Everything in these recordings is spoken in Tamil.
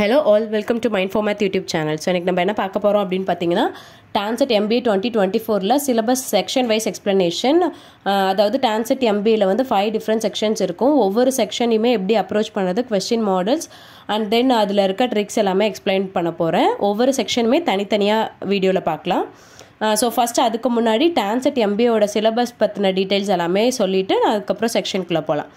hello all welcome to mind for for math YouTube channel so எனக்கு நம்ம என்ன பார்க்க போகிறோம் அப்படின்னு பார்த்தீங்கன்னா டான்செட் எம்பி டுவெண்ட்டி டுவெண்ட்டி ஃபோரில் சிலபஸ் செக்ஷன் வைஸ் எக்ஸ்ப்ளனேஷன் அதாவது டான்செட் எம்பியில் வந்து ஃபைவ் டிஃப்ரெண்ட் செக்ஷன்ஸ் இருக்கும் ஒவ்வொரு செக்ஷனையுமே எப்படி அப்ரோச் பண்ணுறது கொஸ்டின் மாடல்ஸ் அண்ட் தென் அதில் இருக்க ட்ரிக்ஸ் எல்லாமே எக்ஸ்பிளைன் பண்ண போகிறேன் ஒவ்வொரு செக்ஷனுமே தனித்தனியாக வீடியோவில் பார்க்கலாம் ஸோ ஃபஸ்ட்டு அதுக்கு முன்னாடி டான்செட் எம்பியோட சிலபஸ் பற்றின டீட்டெயில்ஸ் எல்லாமே சொல்லிவிட்டு அதுக்கப்புறம் செக்ஷனுக்குள்ளே போகலாம்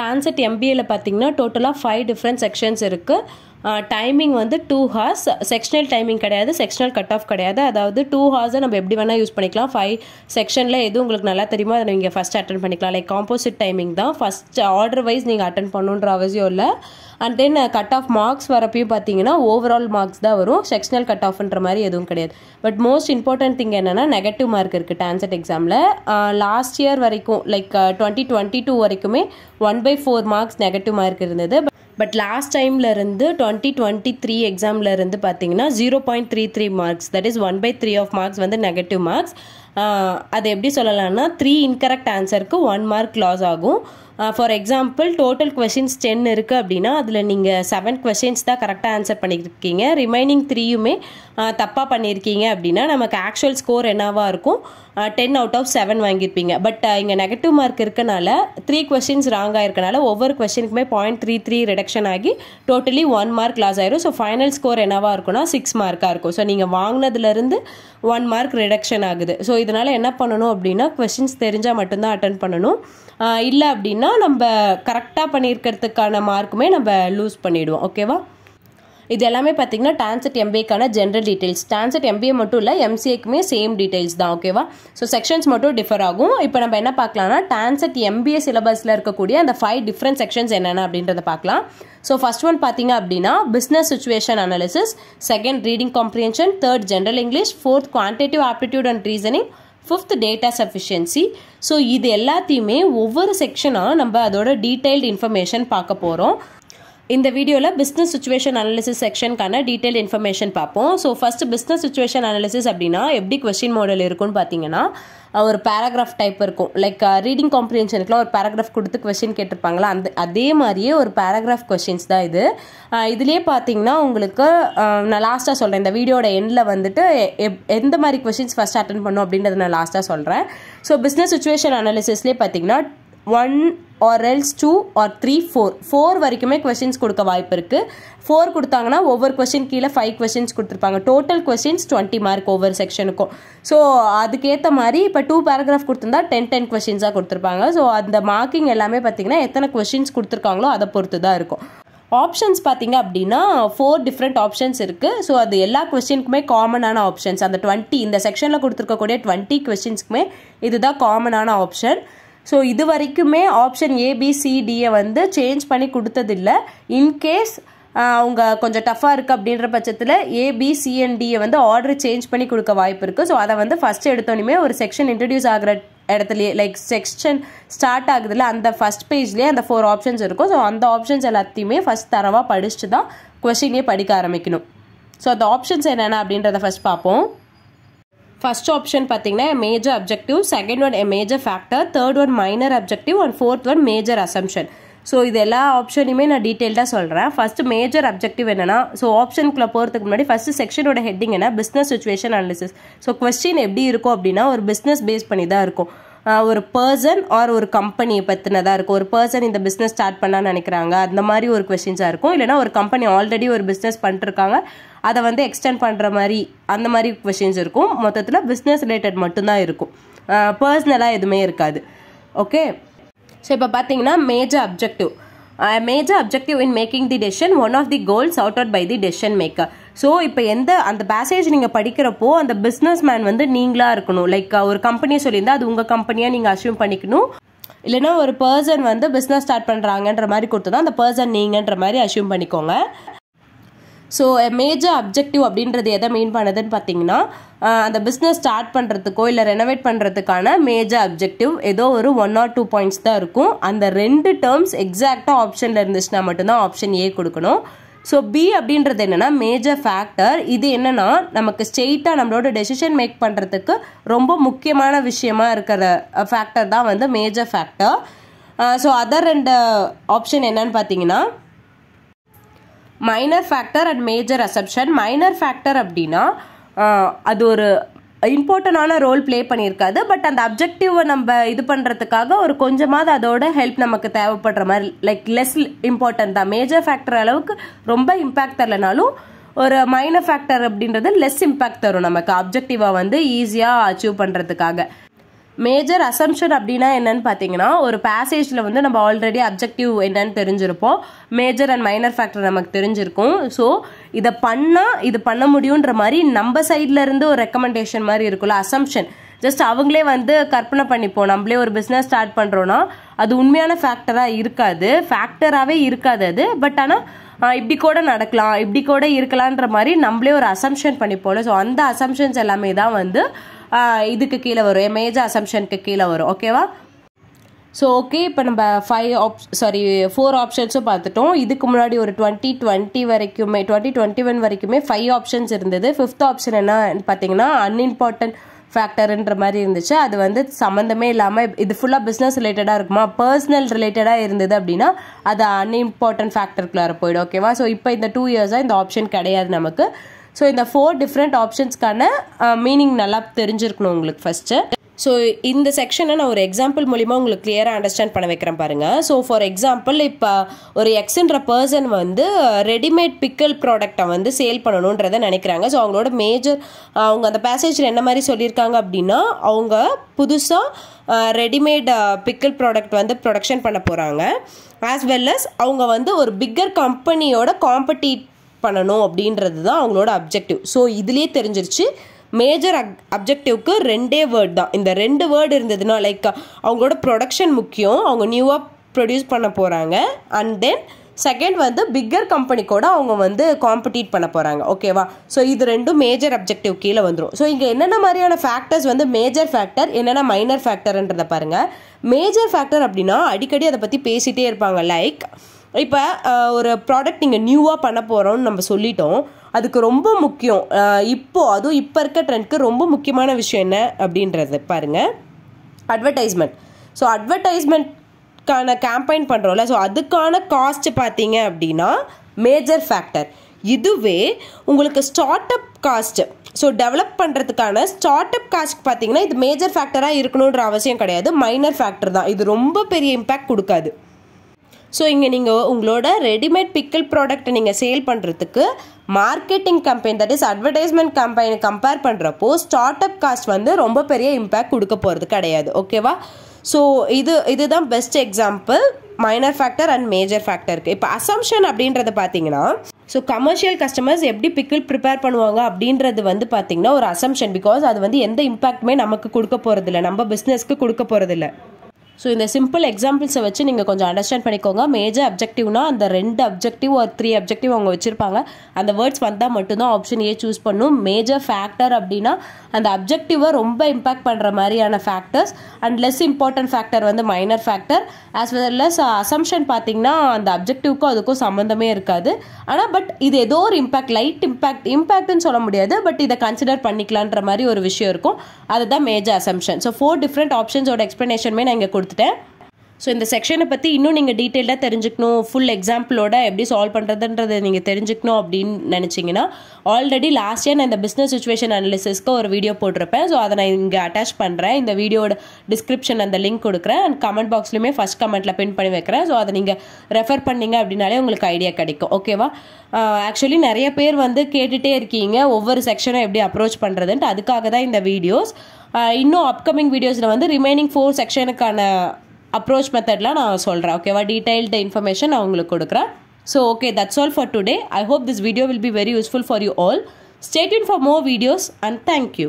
டான்செட் எம்பிஏல பார்த்தீங்கன்னா டோட்டலாக ஃபைவ் டிஃப்ரெண்ட் செக்ஷன்ஸ் இருக்குது டைமிங் வந்து டூ ஹார்ஸ் செக்ஷனல் டைமிங் கிடையாது செக்ஷனல் கட் ஆஃப் கிடையாது அதாவது டூ ஹார்ஸை நம்ம எப்படி வேணால் யூஸ் பண்ணிக்கலாம் ஃபைவ் செக்ஷனில் எதுவும் உங்களுக்கு நல்லா தெரியுமோ அதை நீங்கள் ஃபஸ்ட் அட்டன் பண்ணிக்கலாம் லைக் காம்போசிட் டைமிங் தான் ஃபஸ்ட் ஆர்டர் வைஸ் நீங்கள் அட்டன் பண்ணுன்ற அவசியம் இல்லை and then cut uh, off marks வரப்பையும் பார்த்தீங்கன்னா ஓவரால் மார்க்ஸ் தான் வரும் செக்ஷனல் கட் ஆஃப்ன்ற மாதிரி எதுவும் கிடையாது பட் மோஸ்ட் இம்பார்ட்டன்ட் திங் என்னென்னா நெகட்டிவ் மார்க் இருக்குது டான்செட் எக்ஸாமில் லாஸ்ட் இயர் வரைக்கும் லைக் டுவெண்ட்டி டுவெண்ட்டி டூ வரைக்குமே one by four marks negative mark இருந்தது பட் லாஸ்ட் டைம்லேருந்து டுவெண்ட்டி டுவெண்ட்டி த்ரீ எக்ஸாம்லேருந்து பார்த்தீங்கன்னா zero point three three marks that is one by three of marks வந்து நெகட்டிவ் மார்க்ஸ் அது எப்படி சொல்லலாம்னா த்ரீ இன்கரெக்ட் ஆன்சருக்கு ஒன் மார்க் லாஸ் ஆகும் for example total questions ten இருக்குது அப்படின்னா அதில் நீங்கள் செவன் கொஷின்ஸ் தான் கரெக்டாக ஆன்சர் பண்ணியிருக்கீங்க ரிமைனிங் த்ரீயுமே தப்பாக பண்ணியிருக்கீங்க அப்படின்னா நமக்கு ஆக்சுவல் ஸ்கோர் என்னவாக இருக்கும் டென் அவுட் ஆஃப் செவன் வாங்கியிருப்பீங்க பட் இங்கே நெகட்டிவ் மார்க் இருக்கனால த்ரீ கொஷின்ஸ் ராங் ஆகிருக்கனால ஒவ்வொரு கொஷனுக்குமே பாயிண்ட் த்ரீ த்ரீ ரிடக்ஷன் ஆகி டோட்டலி ஒன் மார்க் லாஸ் ஆயிரும் ஸோ ஃபைனல் ஸ்கோர் என்னவாக இருக்கும்னா சிக்ஸ் மார்க்காக இருக்கும் ஸோ நீங்கள் வாங்கினதுலேருந்து ஒன் மார்க் ரிடக்ஷன் ஆகுது ஸோ இதனால் என்ன பண்ணணும் அப்படின்னா கொஷின்ஸ் தெரிஞ்சால் மட்டும்தான் அட்டன் பண்ணணும் இல்லை அப்படின்னா நம்ம கரெக்டாக பண்ணியிருக்கிறதுக்கான மார்க்குமே நம்ம லூஸ் பண்ணிவிடுவோம் ஓகேவா இது எல்லாமே பார்த்தீங்கன்னா டான்செட் எம்பிஏக்கான ஜென்ரல் டீட்டெயில்ஸ் டான்செட் எம்பிஏ மட்டும் இல்லை எம்சிஏக்குமே சேம் டீட்டெயில்ஸ் தான் ஓகேவா ஸோ செக்ஷன்ஸ் மட்டும் டிஃபர் ஆகும் இப்போ நம்ம என்ன பார்க்கலாம்னா டான்செட் எம்பிஏ சிலபஸில் இருக்கக்கூடிய அந்த ஃபைவ் டிஃப்ரெண்ட் செக்ஷன்ஸ் என்னென்ன அப்படின்றத பார்க்கலாம் ஸோ ஃபஸ்ட் ஒன் பார்த்தீங்க அப்படின்னா business situation analysis second reading comprehension third general English fourth quantitative aptitude and reasoning fifth data sufficiency so இது எல்லாத்தையுமே ஒவ்வொரு செக்ஷனாக நம்ம அதோட டீட்டெயில்டு இன்ஃபர்மேஷன் பார்க்க போகிறோம் இந்த வீடியோவில் பிஸ்னஸ் சுச்சுவேஷன் அனாலிசிஸ் செக்ஷனுக்கான டீட்டெயில் இன்ஃபர்மேஷன் பார்ப்போம் so first business situation analysis அப்படின்னா எப்படி கொஸ்டின் மாடல் இருக்குன்னு பார்த்தீங்கன்னா ஒரு பேராகிராஃப் டைப் இருக்கும் லைக் ரீடிங் காம்ப்ரிஹென்ஷனுக்குலாம் ஒரு பேராகிராஃப் கொடுத்து கொஸ்டின் கேட்டிருப்பாங்களா அந்த அதே மாதிரியே ஒரு பேராகிராஃப் கொஸ்டின்ஸ் தான் இது இதுலேயே பார்த்தீங்கன்னா உங்களுக்கு நான் லாஸ்ட்டாக சொல்கிறேன் இந்த வீடியோட எண்டில் வந்துட்டு எந்த மாதிரி கொஸ்டின்ஸ் ஃபஸ்ட் அட்டன் பண்ணும் அப்படின்றத நான் லாஸ்ட்டாக சொல்கிறேன் ஸோ பிஸ்னஸ் சுச்சுவேஷன் அனாலிசிஸ்லேயே பார்த்தீங்கன்னா one or else two or three four four வரைக்குமே கொஷின்ஸ் கொடுக்க வாய்ப்பு இருக்குது ஃபோர் கொடுத்தாங்கன்னா ஒவ்வொரு கொஷின் கீழே ஃபைவ் கொஷின்ஸ் கொடுத்துருப்பாங்க டோட்டல் கொஷின்ஸ் டுவெண்ட்டி மார்க் ஒவ்வொரு செக்ஷனுக்கும் ஸோ அதுக்கேற்ற மாதிரி இப்போ டூ பேராகிராஃப் கொடுத்துருந்தா டென் டென் கொஷின்ஸாக கொடுத்துருப்பாங்க ஸோ அந்த மார்க்கிங் எல்லாமே பார்த்தீங்கன்னா எத்தனை கொஷின்ஸ் கொடுத்துருக்காங்களோ அதை பொறுத்து தான் இருக்கும் ஆப்ஷன்ஸ் பார்த்தீங்க அப்படின்னா ஃபோர் டிஃப்ரெண்ட் ஆப்ஷன்ஸ் இருக்குது ஸோ அது எல்லா கொஷினுக்குமே காமனான ஆப்ஷன்ஸ் அந்த டுவெண்ட்டி இந்த செக்ஷனில் கொடுத்துருக்கக்கூடிய டுவெண்ட்டி கொஸ்டின்ஸ்க்குமே இதுதான் காமனான ஆப்ஷன் ஸோ இது வரைக்குமே ஆப்ஷன் ஏபிசிடியை வந்து சேஞ்ச் பண்ணி கொடுத்ததில்லை இன்கேஸ் அவங்க கொஞ்சம் டஃப்பாக இருக்குது அப்படின்ற பட்சத்தில் ஏபிசிஎன்டியை வந்து ஆர்டர் சேஞ்ச் பண்ணி கொடுக்க வாய்ப்பு இருக்குது ஸோ அதை வந்து ஃபஸ்ட் எடுத்தோன்னே ஒரு செக்ஷன் இன்ட்ரடியூஸ் ஆகிற இடத்துலையே லைக் செக்ஷன் ஸ்டார்ட் ஆகுதுல அந்த ஃபஸ்ட் பேஜ்லேயே அந்த ஃபோர் ஆப்ஷன்ஸ் இருக்கும் ஸோ அந்த ஆப்ஷன்ஸ் எல்லாத்தையுமே ஃபஸ்ட் தரவாக படிச்சுட்டு தான் கொஷினே படிக்க ஆரம்பிக்கணும் ஸோ அந்த ஆப்ஷன்ஸ் என்னென்ன அப்படின்றத ஃபஸ்ட் பார்ப்போம் ஃபர்ஸ்ட் ஆப்ஷன் பார்த்தீங்கன்னா major objective second one a major factor third one minor objective and fourth one major assumption so இது எல்லா ஆப்ஷனையுமே நான் டீட்டெயில்டாக சொல்கிறேன் ஃபஸ்ட் மேஜர் அப்ஜெக்டிவ் என்னன்னா ஸோ ஆப்ஷனுக்குள்ளே போகிறதுக்கு முன்னாடி ஃபஸ்ட்டு செக்ஷனோட ஹெட்டிங் என்ன business situation analysis so question எப்படி இருக்கும் அப்படின்னா ஒரு பிஸ்னஸ் பேஸ் பண்ணி தான் இருக்கும் ஒரு பர்சன் ஆர் ஒரு கம்பெனியை பற்றினதாக இருக்கும் ஒரு பர்சன் இந்த பிஸ்னஸ் ஸ்டார்ட் பண்ணான்னு நினைக்கிறாங்க அந்த மாதிரி ஒரு கொஷின்ஸாக இருக்கும் இல்லைனா ஒரு கம்பெனி ஆல்ரெடி ஒரு பிஸ்னஸ் பண்ணிட்டுருக்காங்க அதை வந்து எக்ஸ்டெண்ட் பண்ணுற மாதிரி அந்த மாதிரி கொஷின்ஸ் இருக்கும் மொத்தத்தில் பிஸ்னஸ் ரிலேட்டட் மட்டும்தான் இருக்கும் பர்சனலாக எதுவுமே இருக்காது ஓகே ஸோ இப்போ பார்த்தீங்கன்னா major objective major objective in making the decision one of the goals out out by the decision maker so இப்போ எந்த அந்த பேசேஜ் நீங்கள் படிக்கிறப்போ அந்த பிஸ்னஸ் மேன் வந்து நீங்களாக இருக்கணும் லைக் ஒரு கம்பெனியை சொல்லியிருந்தால் அது உங்கள் கம்பெனியாக நீங்கள் அசியூம் பண்ணிக்கணும் இல்லைனா ஒரு பர்சன் வந்து பிஸ்னஸ் ஸ்டார்ட் பண்ணுறாங்கன்ற மாதிரி கொடுத்து தான் அந்த பர்சன் நீங்கன்ற மாதிரி அசியூம் பண்ணிக்கோங்க ஸோ மேஜர் அப்ஜெக்டிவ் அப்படின்றது எதை மீன் பண்ணுதுன்னு பார்த்தீங்கன்னா அந்த பிஸ்னஸ் ஸ்டார்ட் பண்ணுறதுக்கோ இல்லை ரெனோவேட் பண்ணுறதுக்கான மேஜர் அப்ஜெக்டிவ் ஏதோ ஒரு ஒன் ஆர் டூ பாயிண்ட்ஸ் தான் இருக்கும் அந்த ரெண்டு டேர்ம்ஸ் எக்ஸாக்டாக ஆப்ஷனில் இருந்துச்சுன்னா மட்டும்தான் ஆப்ஷன் ஏ கொடுக்கணும் ஸோ பி அப்படின்றது என்னென்னா மேஜர் ஃபேக்டர் இது என்னென்னா நமக்கு ஸ்ட்ரெயிட்டாக நம்மளோட டெசிஷன் மேக் பண்ணுறதுக்கு ரொம்ப முக்கியமான விஷயமா இருக்கிற ஃபேக்டர் தான் வந்து மேஜர் ஃபேக்டர் ஸோ அதர் ரெண்டு ஆப்ஷன் என்னன்னு பார்த்தீங்கன்னா minor factor and major assumption minor factor அப்படின்னா அது ஒரு இம்பார்ட்டண்டான ரோல் ப்ளே பண்ணியிருக்காது பட் அந்த அப்ஜெக்டிவை நம்ம இது பண்ணுறதுக்காக ஒரு கொஞ்சமாவது அதோட ஹெல்ப் நமக்கு தேவைப்படுற மாதிரி லைக் லெஸ் இம்பார்ட்டன்ட் தான் மேஜர் ஃபேக்டர் அளவுக்கு ரொம்ப இம்பேக்ட் தரலனாலும் ஒரு மைனர் ஃபேக்டர் அப்படின்றது லெஸ் இம்பேக்ட் தரும் நமக்கு அப்ஜெக்டிவாக வந்து ஈஸியாக அச்சீவ் பண்ணுறதுக்காக மேஜர் அசம்ஷன் அப்படின்னா என்னன்னு பார்த்தீங்கன்னா ஒரு பேசேஜில் வந்து நம்ம ஆல்ரெடி அப்ஜெக்டிவ் என்னன்னு தெரிஞ்சிருப்போம் மேஜர் அண்ட் மைனர் ஃபேக்டர் நமக்கு தெரிஞ்சிருக்கும் ஸோ இதை பண்ணால் இது பண்ண முடியுன்ற மாதிரி நம்ம சைடில் இருந்து ஒரு ரெக்கமெண்டேஷன் மாதிரி இருக்குல்ல அசம்ஷன் ஜஸ்ட் அவங்களே வந்து கற்பனை பண்ணிப்போம் நம்மளே ஒரு பிஸ்னஸ் ஸ்டார்ட் பண்ணுறோன்னா அது உண்மையான ஃபேக்டராக இருக்காது ஃபேக்டராகவே இருக்காது அது பட் ஆனால் இப்படி கூட நடக்கலாம் இப்படி கூட இருக்கலான்ற மாதிரி நம்மளே ஒரு அசம்ஷன் பண்ணிப்போம்ல ஸோ அந்த அசம்ஷன்ஸ் எல்லாமே தான் வந்து இதுக்கு கீழே வரும் மேஜர் அசம்ஷனுக்கு கீழே வரும் ஓகேவா ஸோ ஓகே இப்போ நம்ம ஃபைவ் ஆப் சாரி ஃபோர் ஆப்ஷன்ஸும் பார்த்துட்டோம் இதுக்கு முன்னாடி ஒரு டுவெண்ட்டி டுவெண்ட்டி வரைக்குமே டுவெண்ட்டி டுவெண்ட்டி ஒன் வரைக்குமே ஃபைவ் ஆப்ஷன்ஸ் இருந்தது ஃபிஃப்த் ஆப்ஷன் என்னன்னு பார்த்தீங்கன்னா அன்இம்பார்ட்டன்ட் ஃபேக்டருன்ற மாதிரி இருந்துச்சு அது வந்து சம்மந்தமே இல்லாமல் இது ஃபுல்லாக பிஸ்னஸ் ரிலேட்டடாக இருக்குமா பர்சனல் ரிலேட்டடாக இருந்தது அப்படின்னா அது அன்இம்பார்ட்டன்ட் ஃபேக்டருக்குள்ளார போயிடும் ஓகேவா ஸோ இப்போ இந்த டூ இயர்ஸாக இந்த ஆப்ஷன் கிடையாது நமக்கு ஸோ இந்த ஃபோர் டிஃப்ரெண்ட் ஆப்ஷன்ஸ்க்கான மீனிங் நல்லா தெரிஞ்சிருக்கணும் உங்களுக்கு ஃபஸ்ட்டு ஸோ இந்த செக்ஷனை நான் ஒரு எக்ஸாம்பிள் மூலிமா உங்களுக்கு கிளியராக அண்டர்ஸ்டாண்ட் பண்ண வைக்கிறேன் பாருங்கள் ஸோ ஃபார் எக்ஸாம்பிள் இப்போ ஒரு எக்ஸ்ன்ற பர்சன் வந்து ரெடிமேட் பிக்கல் ப்ராடக்டை வந்து சேல் பண்ணணுன்றதை நினைக்கிறாங்க ஸோ அவங்களோட மேஜர் uh, அவங்க அந்த பேசேஜில் என்ன மாதிரி சொல்லியிருக்காங்க அப்படின்னா அவங்க புதுசாக ரெடிமேட் பிக்கல் ப்ராடக்ட் வந்து ப்ரொடக்ஷன் பண்ண போகிறாங்க ஆஸ் வெல் அஸ் அவங்க வந்து ஒரு பிக்கர் கம்பெனியோட காம்படி பண்ணணும் அப்படின்றது தான் அவங்களோட அப்ஜெக்டிவ் ஸோ இதுலேயே தெரிஞ்சிருச்சு மேஜர் அக் அப்ஜெக்டிவ்க்கு ரெண்டே வேர்ட் தான் இந்த ரெண்டு வேர்டு இருந்ததுன்னா லைக் அவங்களோட ப்ரொடக்ஷன் முக்கியம் அவங்க நியூவாக ப்ரொடியூஸ் பண்ண போகிறாங்க அண்ட் தென் செகண்ட் வந்து பிக்கர் கம்பெனி கூட அவங்க வந்து காம்படீட் பண்ண போகிறாங்க ஓகேவா ஸோ இது ரெண்டும் மேஜர் அப்ஜெக்டிவ் கீழே வந்துடும் ஸோ இங்கே என்னென்ன மாதிரியான ஃபேக்டர்ஸ் வந்து மேஜர் ஃபேக்டர் என்னென்ன மைனர் ஃபேக்டர்ன்றதை பாருங்கள் மேஜர் ஃபேக்டர் அப்படின்னா அடிக்கடி அதை பற்றி பேசிகிட்டே இருப்பாங்க லைக் இப்போ ஒரு ப்ராடக்ட் நீங்கள் நியூவாக பண்ண போகிறோம்னு நம்ம சொல்லிட்டோம் அதுக்கு ரொம்ப முக்கியம் இப்போது அதுவும் இப்போ இருக்க ட்ரெண்ட்க்கு ரொம்ப முக்கியமான விஷயம் என்ன அப்படின்றது பாருங்கள் அட்வர்டைஸ்மெண்ட் ஸோ அட்வர்டைஸ்மெண்ட்க்கான கேம்பெயின் பண்ணுறோம்ல ஸோ அதுக்கான காஸ்ட் பார்த்தீங்க அப்படின்னா மேஜர் ஃபேக்டர் இதுவே உங்களுக்கு start up cost so develop பண்ணுறதுக்கான ஸ்டார்ட் அப் காஸ்ட் பார்த்தீங்கன்னா இது மேஜர் ஃபேக்டராக இருக்கணுன்ற அவசியம் கிடையாது மைனர் ஃபேக்டர் தான் இது ரொம்ப பெரிய இம்பேக்ட் கொடுக்காது ஸோ இங்கே நீங்கள் உங்களோட ரெடிமேட் பிக்கல் ப்ராடக்ட்டை நீங்கள் சேல் பண்ணுறதுக்கு marketing company that is advertisement company compare பண்ணுறப்போ ஸ்டார்ட் அப் காஸ்ட் வந்து ரொம்ப பெரிய இம்பேக்ட் கொடுக்க போகிறது கிடையாது ஓகேவா ஸோ இது இதுதான் best example minor factor and major ஃபேக்டருக்கு இப்போ அசம்ஷன் அப்படின்றத பார்த்தீங்கன்னா ஸோ கமர்ஷியல் கஸ்டமர்ஸ் எப்படி பிக்கிள் ப்ரிப்பேர் பண்ணுவாங்க அப்படின்றது வந்து பார்த்தீங்கன்னா ஒரு அசம்ஷன் பிகாஸ் அது வந்து எந்த இம்பாக்டுமே நமக்கு கொடுக்க போகிறதில்ல நம்ம பிஸ்னஸ்க்கு கொடுக்க போகிறதில்ல ஸோ இந்த சிம்பிள் எக்ஸாம்பிள்ஸை வச்சு நீங்கள் கொஞ்சம் அண்டர்ஸ்டாண்ட் பண்ணிக்கோங்க மேஜர் அப்ஜெக்டிவ்னா அந்த ரெண்டு அப்ஜெக்டிவ் ஒரு த்ரீ அப்ஜெக்டிவ் அவங்க வச்சுருப்பாங்க அந்த வேர்ட்ஸ் வந்தால் மட்டும்தான் ஆப்ஷன் ஏ சூஸ் பண்ணும் மேஜர் ஃபேக்டர் அப்படின்னா அந்த அப்ஜெக்டிவை ரொம்ப இம்பாக்ட் பண்ணுற மாதிரியான factors and less important factor வந்து minor factor as well less assumption பார்த்தீங்கன்னா அந்த அப்ஜெக்டிவ்க்கும் அதுக்கும் சம்மந்தமே இருக்காது ஆனால் பட் இது ஏதோ ஒரு இம்பாக்ட் லைட் இம்பாக்ட் இம்பாக்ட்னு சொல்ல முடியாது பட் இதை கன்சிடர் பண்ணிக்கலான்ற மாதிரி ஒரு விஷயம் இருக்கும் அதுதான் major assumption so four different ஆப்ஷன்ஸோட எக்ஸ்ப்ளனேஷனுமே நான் இங்கே கொடுத்து கொடுத்துட்டேன் ஸோ இந்த செக்ஷனை பற்றி இன்னும் நீங்கள் டீட்டெயிலாக தெரிஞ்சுக்கணும் ஃபுல் எக்ஸாம்பிளோட எப்படி சால்வ் பண்ணுறதுன்றதை நீங்கள் தெரிஞ்சுக்கணும் அப்படின்னு நினச்சிங்கன்னா ஆல்ரெடி லாஸ்ட் இயர் நான் இந்த பிஸ்னஸ் சுச்சுவேஷன் அனலிசிஸ்க்கு ஒரு வீடியோ போட்டிருப்பேன் ஸோ அதை நான் இங்கே அட்டாச் பண்ணுறேன் இந்த வீடியோட டிஸ்கிரிப்ஷன் அந்த லிங்க் கொடுக்குறேன் அண்ட் கமெண்ட் பாக்ஸ்லையுமே ஃபஸ்ட் கமெண்ட்டில் பின் பண்ணி வைக்கிறேன் ஸோ அதை நீங்கள் ரெஃபர் பண்ணிங்க அப்படின்னாலே உங்களுக்கு ஐடியா கிடைக்கும் ஓகேவா ஆக்சுவலி uh, நிறைய பேர் வந்து கேட்டுகிட்டே இருக்கீங்க ஒவ்வொரு செக்ஷனும் எப்படி அப்ரோச் பண்ணுறதுன்ட்டு அதுக்காக தான் இந்த வீடியோஸ் இன்னும் அப்கமிங் வீடியோஸில் வந்து ரிமைனிங் ஃபோர் செக்ஷனுக்கான அப்ரோச் மெத்தட்லாம் நான் சொல்கிறேன் ஓகேவா டீட்டெயில்டு இன்ஃபர்மேஷன் நான் உங்களுக்கு கொடுக்குறேன் so okay that's all for today I hope this video will be very useful for you all stay tuned for more videos and you